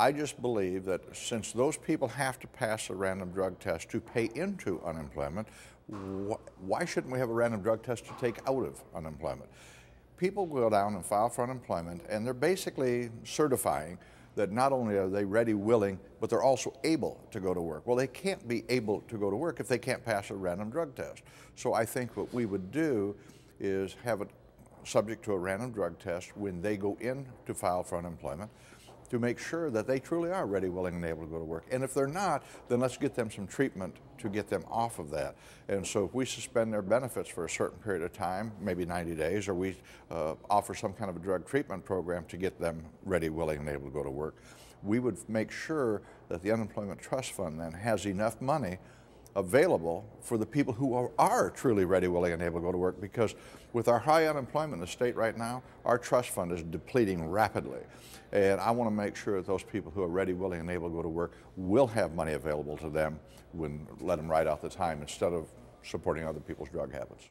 I just believe that since those people have to pass a random drug test to pay into unemployment, wh why shouldn't we have a random drug test to take out of unemployment? People go down and file for unemployment, and they're basically certifying that not only are they ready, willing, but they're also able to go to work. Well, they can't be able to go to work if they can't pass a random drug test. So I think what we would do is have it subject to a random drug test when they go in to file for unemployment to make sure that they truly are ready, willing, and able to go to work. And if they're not, then let's get them some treatment to get them off of that. And so if we suspend their benefits for a certain period of time, maybe 90 days, or we uh, offer some kind of a drug treatment program to get them ready, willing, and able to go to work, we would make sure that the Unemployment Trust Fund then has enough money available for the people who are, are, truly ready, willing, and able to go to work because with our high unemployment in the state right now, our trust fund is depleting rapidly. And I want to make sure that those people who are ready, willing, and able to go to work will have money available to them when let them ride out the time instead of supporting other people's drug habits.